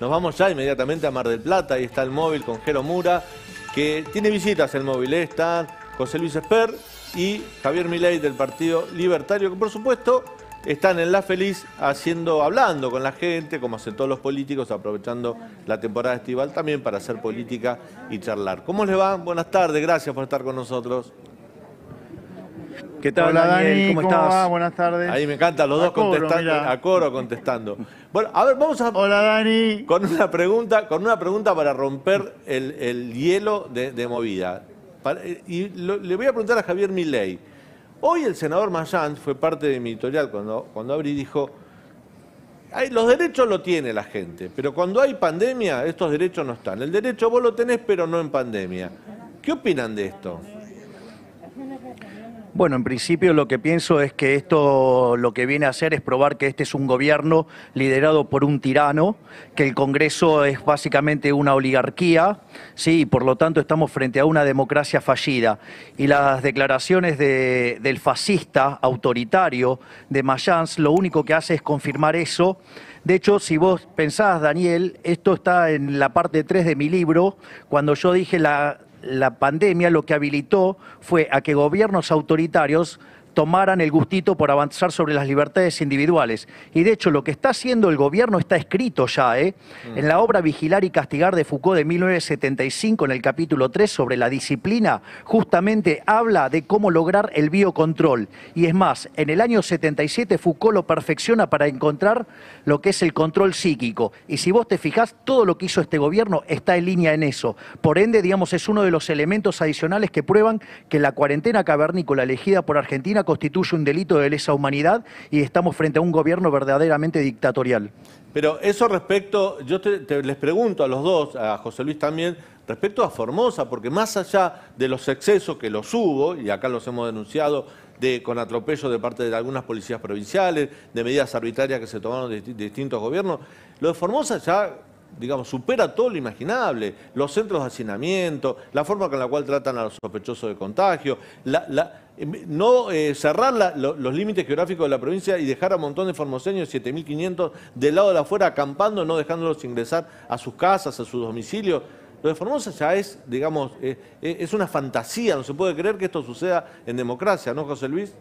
Nos vamos ya inmediatamente a Mar del Plata, ahí está el móvil con Jero Mura, que tiene visitas el móvil, ¿eh? están José Luis Esper y Javier Milei del Partido Libertario, que por supuesto están en La Feliz haciendo, hablando con la gente, como hacen todos los políticos, aprovechando la temporada estival también para hacer política y charlar. ¿Cómo les va? Buenas tardes, gracias por estar con nosotros. ¿Qué tal, Hola, Dani, ¿Cómo, estás? Buenas tardes. Ahí me encantan los dos contestando, a coro contestando. Bueno, a ver, vamos a. Hola, Dani. Con una pregunta, con una pregunta para romper el, hielo de, movida. Eh, y le voy a preguntar a Javier Milei. Hoy el senador Mayant fue parte de mi editorial cuando, cuando abrí dijo. los derechos lo tiene la gente, pero cuando hay pandemia, estos derechos no están. El derecho vos lo tenés, pero no en pandemia. ¿Qué opinan de esto? Bueno, en principio lo que pienso es que esto lo que viene a hacer es probar que este es un gobierno liderado por un tirano, que el Congreso es básicamente una oligarquía, sí, y por lo tanto estamos frente a una democracia fallida. Y las declaraciones del fascista autoritario de Mayans lo único que hace es confirmar eso. De hecho, si vos pensás, Daniel, esto está en la parte 3 de mi libro, cuando yo dije la la pandemia lo que habilitó fue a que gobiernos autoritarios tomaran el gustito por avanzar sobre las libertades individuales. Y de hecho, lo que está haciendo el gobierno está escrito ya, ¿eh? Mm. En la obra Vigilar y Castigar de Foucault de 1975, en el capítulo 3 sobre la disciplina, justamente habla de cómo lograr el biocontrol. Y es más, en el año 77 Foucault lo perfecciona para encontrar lo que es el control psíquico. Y si vos te fijás, todo lo que hizo este gobierno está en línea en eso. Por ende, digamos, es uno de los elementos adicionales que prueban que la cuarentena cavernícola elegida por Argentina constituye un delito de lesa humanidad y estamos frente a un gobierno verdaderamente dictatorial. Pero eso respecto, yo les pregunto a los dos, a José Luis también, respecto a Formosa, porque más allá de los excesos que los hubo, y acá los hemos denunciado de, con atropello de parte de algunas policías provinciales, de medidas arbitrarias que se tomaron de, distintos gobiernos, lo de Formosa ya digamos, supera todo lo imaginable. Los centros de hacinamiento, la forma con la cual tratan a los sospechosos de contagio, la, no eh, cerrar los límites geográficos de la provincia y dejar a un montón de formoseños, 7.500, del lado de afuera acampando, no dejándolos ingresar a sus casas, a su domicilio. Lo de Formosa ya es, digamos, eh, eh, es una fantasía, no se puede creer que esto suceda en democracia, ¿no, José Luis?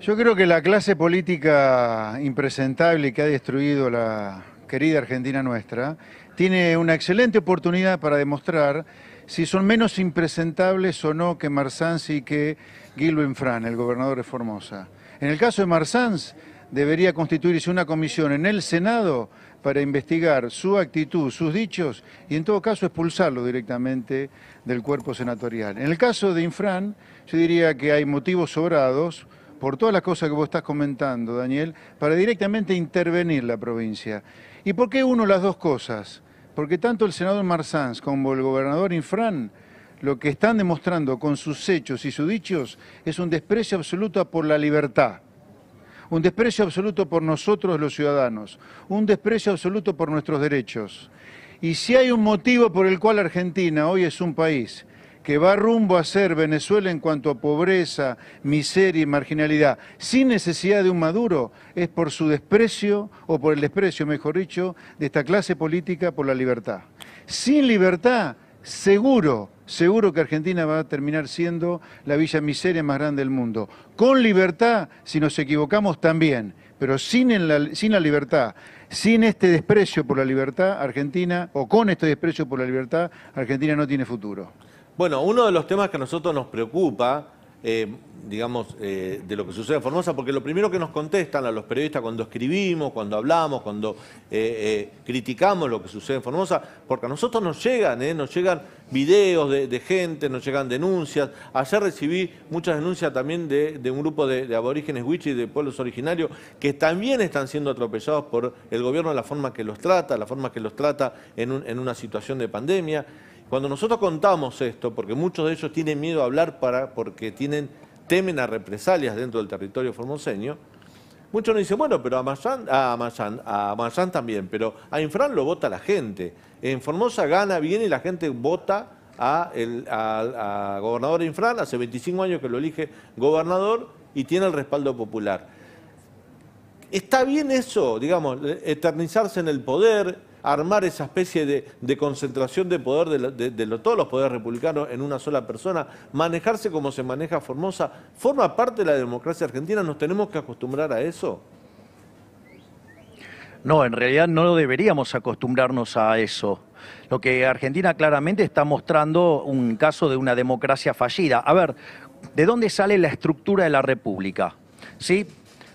Yo creo que la clase política impresentable que ha destruido la querida Argentina nuestra tiene una excelente oportunidad para demostrar si son menos impresentables o no que Marsans y que Gilben Fran, el gobernador de Formosa. En el caso de Marsans, debería constituirse una comisión en el Senado para investigar su actitud, sus dichos y en todo caso expulsarlo directamente del cuerpo senatorial. En el caso de Infran, yo diría que hay motivos sobrados por todas las cosas que vos estás comentando, Daniel, para directamente intervenir la provincia. ¿Y por qué uno las dos cosas? Porque tanto el senador Marsans como el gobernador Infran lo que están demostrando con sus hechos y sus dichos es un desprecio absoluto por la libertad, un desprecio absoluto por nosotros los ciudadanos, un desprecio absoluto por nuestros derechos. Y si hay un motivo por el cual Argentina hoy es un país que va rumbo a ser Venezuela en cuanto a pobreza, miseria y marginalidad, sin necesidad de un Maduro, es por su desprecio, o por el desprecio, mejor dicho, de esta clase política por la libertad. Sin libertad, seguro, seguro que Argentina va a terminar siendo la villa miseria más grande del mundo. Con libertad, si nos equivocamos, también, pero sin, sin la libertad, sin este desprecio por la libertad, Argentina, o con este desprecio por la libertad, Argentina no tiene futuro. Bueno, uno de los temas que a nosotros nos preocupa, eh, digamos, eh, de lo que sucede en Formosa, porque lo primero que nos contestan a los periodistas cuando escribimos, cuando hablamos, cuando eh, criticamos lo que sucede en Formosa, porque a nosotros nos llegan, nos llegan videos de, gente, nos llegan denuncias. Ayer recibí muchas denuncias también de, un grupo de, aborígenes y de pueblos originarios, que también están siendo atropellados por el gobierno, la forma que los trata, la forma que los trata en una situación de pandemia. Cuando nosotros contamos esto, porque muchos de ellos tienen miedo a hablar porque tienen, temen a represalias dentro del territorio formoseño, muchos nos dicen, bueno, pero a Mayán, también, pero a Infran lo vota la gente. En Formosa gana, bien y la gente vota a, a gobernador Infran, hace 25 años que lo elige gobernador y tiene el respaldo popular. Está bien eso, digamos, eternizarse en el poder, armar esa especie de, concentración de poder de, todos los poderes republicanos en una sola persona, manejarse como se maneja Formosa, forma parte de la democracia argentina, ¿nos tenemos que acostumbrar a eso? No, en realidad no deberíamos acostumbrarnos a eso. Lo que Argentina claramente está mostrando un caso de una democracia fallida. A ver, ¿de dónde sale la estructura de la República? ¿Sí?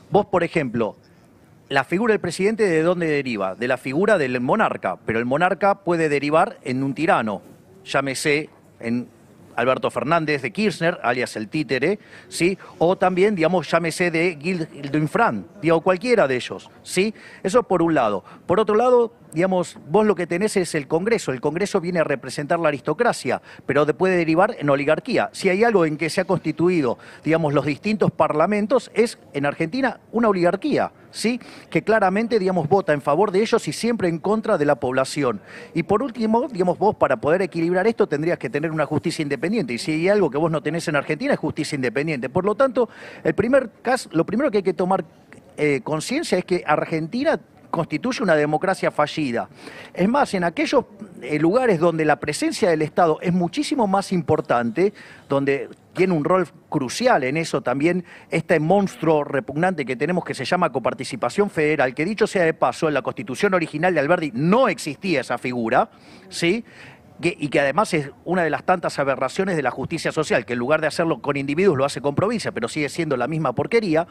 Vos, por ejemplo, la figura del presidente de dónde deriva? De la figura del monarca, pero el monarca puede derivar en un tirano, llámese en Alberto Fernández de Kirchner, alias el títere, ¿sí? O también, digamos, llámese de Gildo digo, cualquiera de ellos, ¿sí? Eso por un lado. Por otro lado, digamos, vos lo que tenés es el Congreso. El Congreso viene a representar la aristocracia, pero puede derivar en oligarquía. Si hay algo en que se ha constituido, digamos, los distintos parlamentos, es en Argentina una oligarquía. ¿Sí? que claramente digamos, vota en favor de ellos y siempre en contra de la población. Y por último, digamos, vos para poder equilibrar esto tendrías que tener una justicia independiente. Y si hay algo que vos no tenés en Argentina es justicia independiente. Por lo tanto, el primer caso, lo primero que hay que tomar eh, conciencia es que Argentina constituye una democracia fallida. Es más, en aquellos eh, lugares donde la presencia del Estado es muchísimo más importante, donde tiene un rol crucial en eso también este monstruo repugnante que tenemos que se llama coparticipación federal, que dicho sea de paso, en la constitución original de Alberti no existía esa figura, ¿sí? y que además es una de las tantas aberraciones de la justicia social, que en lugar de hacerlo con individuos lo hace con provincia, pero sigue siendo la misma porquería,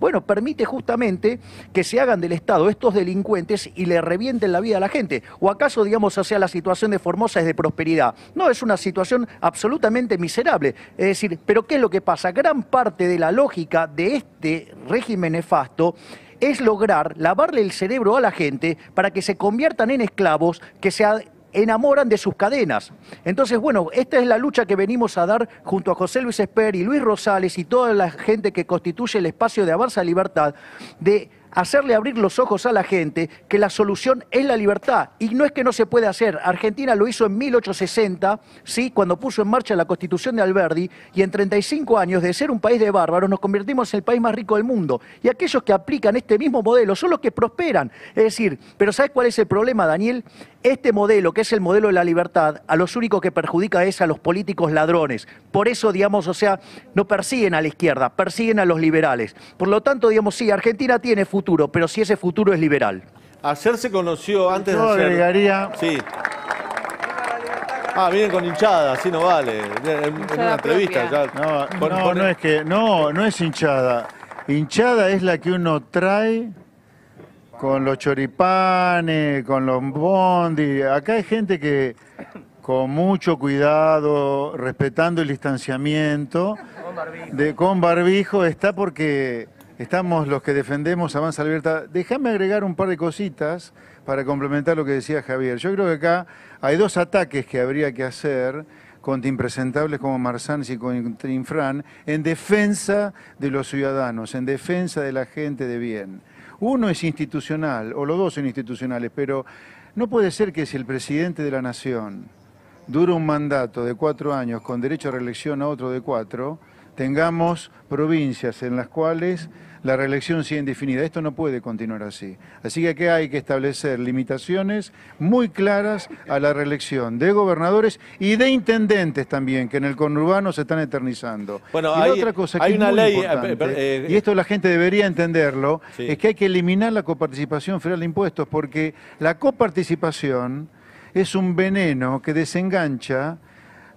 bueno, permite justamente que se hagan del Estado estos delincuentes y le revienten la vida a la gente. ¿O acaso, digamos, o sea, la situación de Formosa es de prosperidad? No, es una situación absolutamente miserable. Es decir, ¿pero qué es lo que pasa? Gran parte de la lógica de este régimen nefasto es lograr lavarle el cerebro a la gente para que se conviertan en esclavos, que se enamoran de sus cadenas. Entonces, bueno, esta es la lucha que venimos a dar junto a José Luis Esper y Luis Rosales y toda la gente que constituye el espacio de Avanza Libertad, de hacerle abrir los ojos a la gente que la solución es la libertad. Y no es que no se puede hacer. Argentina lo hizo en 1860, ¿sí? cuando puso en marcha la constitución de Alberdi, y en 35 años de ser un país de bárbaros nos convertimos en el país más rico del mundo. Y aquellos que aplican este mismo modelo son los que prosperan. Es decir, pero ¿sabes cuál es el problema, Daniel? Este modelo, que es el modelo de la libertad, a los únicos que perjudica es a los políticos ladrones. Por eso, digamos, o sea, no persiguen a la izquierda, persiguen a los liberales. Por lo tanto, digamos, sí, Argentina tiene futuro, pero si ese futuro es liberal. Hacerse conoció, antes de No agregaría... Sí. Ah, vienen con hinchada, así no vale. En, una entrevista ya, No, no es que... No, no es hinchada. Hinchada es la que uno trae con los choripanes, con los bondi. Acá hay gente que con mucho cuidado, respetando el distanciamiento, de, con barbijo está porque estamos los que defendemos Avanza abierta. Déjame agregar un par de cositas para complementar lo que decía Javier. Yo creo que acá hay dos ataques que habría que hacer contra impresentables como Marzán y contra Infran, en defensa de los ciudadanos, en defensa de la gente de bien. Uno es institucional, o los dos son institucionales, pero no puede ser que si el presidente de la nación dura un mandato de cuatro años con derecho a reelección a otro de cuatro, tengamos provincias en las cuales la reelección sigue indefinida. Esto no puede continuar así. Así que hay que establecer limitaciones muy claras a la reelección de gobernadores y de intendentes también, que en el conurbano se están eternizando. Bueno, y hay, otra cosa que hay es una ley, eh, eh, y esto la gente debería entenderlo, es que hay que eliminar la coparticipación federal de impuestos, porque la coparticipación es un veneno que desengancha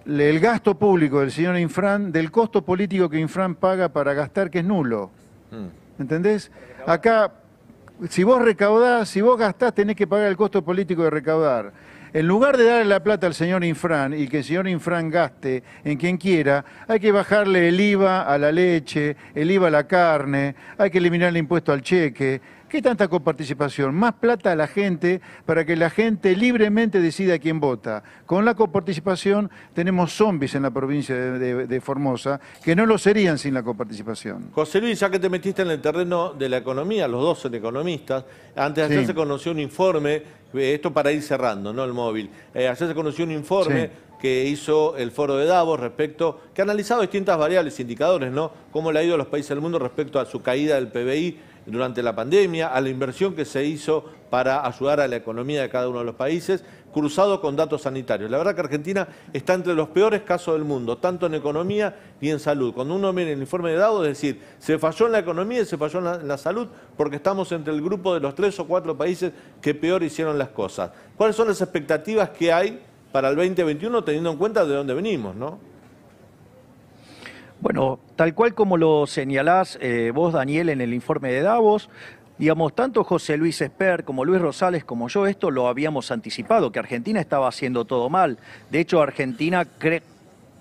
el gasto público del señor Infran del costo político que Infran paga para gastar, que es nulo. ¿Entendés? Acá, si vos recaudás, si vos gastás, tenés que pagar el costo político de recaudar. En lugar de darle la plata al señor Infran y que el señor Infran gaste en quien quiera, hay que bajarle el IVA a la leche, el IVA a la carne, hay que eliminar el impuesto al cheque, ¿Qué tanta coparticipación? Más plata a la gente para que la gente libremente decida quién vota. Con la coparticipación tenemos zombies en la provincia de, Formosa que no lo serían sin la coparticipación. José Luis, ya que te metiste en el terreno de la economía, los dos economistas, antes de ayer se conoció un informe, eh, esto para ir cerrando, no el móvil, eh, ayer se conoció un informe que hizo el foro de Davos respecto, que ha analizado distintas variables, indicadores, ¿no? Cómo le ha ido a los países del mundo respecto a su caída del PBI durante la pandemia, a la inversión que se hizo para ayudar a la economía de cada uno de los países, cruzado con datos sanitarios. La verdad que Argentina está entre los peores casos del mundo, tanto en economía y en salud. Cuando uno mira el informe de Dado, es decir, se falló en la economía y se falló en la, salud porque estamos entre el grupo de los tres o cuatro países que peor hicieron las cosas. ¿Cuáles son las expectativas que hay para el 2021 teniendo en cuenta de dónde venimos, bueno, tal cual como lo señalás eh, vos, Daniel, en el informe de Davos, Digamos, tanto José Luis Esper como Luis Rosales como yo, esto lo habíamos anticipado, que Argentina estaba haciendo todo mal. De hecho, Argentina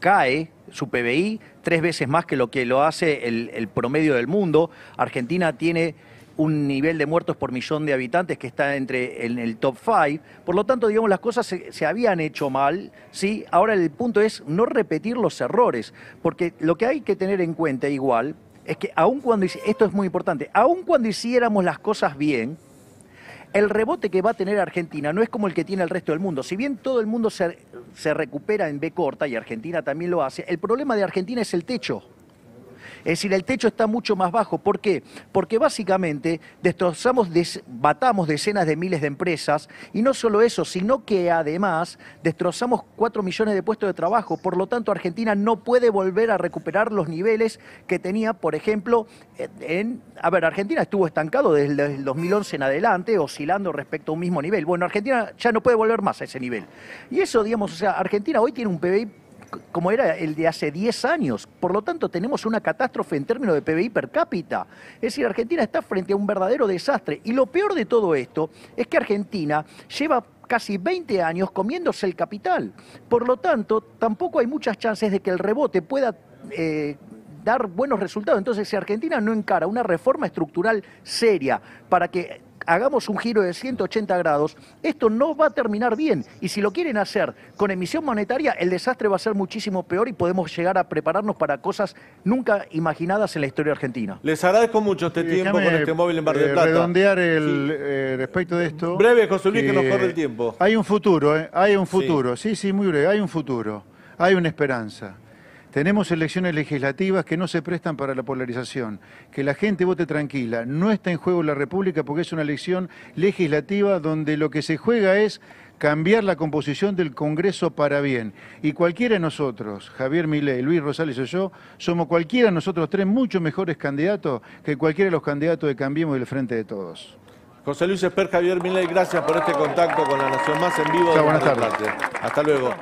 cae su PBI tres veces más que lo que lo hace el, el promedio del mundo. Argentina tiene un nivel de muertos por millón de habitantes que está entre en el top 5. Por lo tanto, digamos, las cosas se, se, habían hecho mal, ¿sí? Ahora el punto es no repetir los errores, porque lo que hay que tener en cuenta igual es que aun cuando, esto es muy importante, aun cuando hiciéramos las cosas bien, el rebote que va a tener Argentina no es como el que tiene el resto del mundo. Si bien todo el mundo se, se recupera en B corta y Argentina también lo hace, el problema de Argentina es el techo. Es decir, el techo está mucho más bajo. ¿Por qué? Porque básicamente destrozamos, batamos decenas de miles de empresas y no solo eso, sino que además destrozamos 4 millones de puestos de trabajo. Por lo tanto, Argentina no puede volver a recuperar los niveles que tenía, por ejemplo, en... A ver, Argentina estuvo estancado desde el 2011 en adelante, oscilando respecto a un mismo nivel. Bueno, Argentina ya no puede volver más a ese nivel. Y eso, digamos, o sea, Argentina hoy tiene un PBI como era el de hace 10 años. Por lo tanto, tenemos una catástrofe en términos de PBI per cápita. Es decir, Argentina está frente a un verdadero desastre. Y lo peor de todo esto es que Argentina lleva casi 20 años comiéndose el capital. Por lo tanto, tampoco hay muchas chances de que el rebote pueda... Eh, dar buenos resultados. Entonces, si Argentina no encara una reforma estructural seria para que hagamos un giro de 180 grados, esto no va a terminar bien. Y si lo quieren hacer con emisión monetaria, el desastre va a ser muchísimo peor y podemos llegar a prepararnos para cosas nunca imaginadas en la historia argentina. Les agradezco mucho este tiempo con este móvil en barrio eh, Plata. redondear el eh, respecto de esto. Breve, José Luis, que, nos corre el tiempo. Hay un futuro, eh, hay un futuro. sí, sí, muy breve, hay un futuro, hay una esperanza. Tenemos elecciones legislativas que no se prestan para la polarización. Que la gente vote tranquila. No está en juego la República porque es una elección legislativa donde lo que se juega es cambiar la composición del Congreso para bien. Y cualquiera de nosotros, Javier Milei, Luis Rosales o yo, somos cualquiera de nosotros tres mucho mejores candidatos que cualquiera de los candidatos de Cambiemos y del Frente de Todos. José Luis Esper, Javier Milei, gracias por este contacto con la Nación Más en vivo. de buenas tardes. Hasta luego.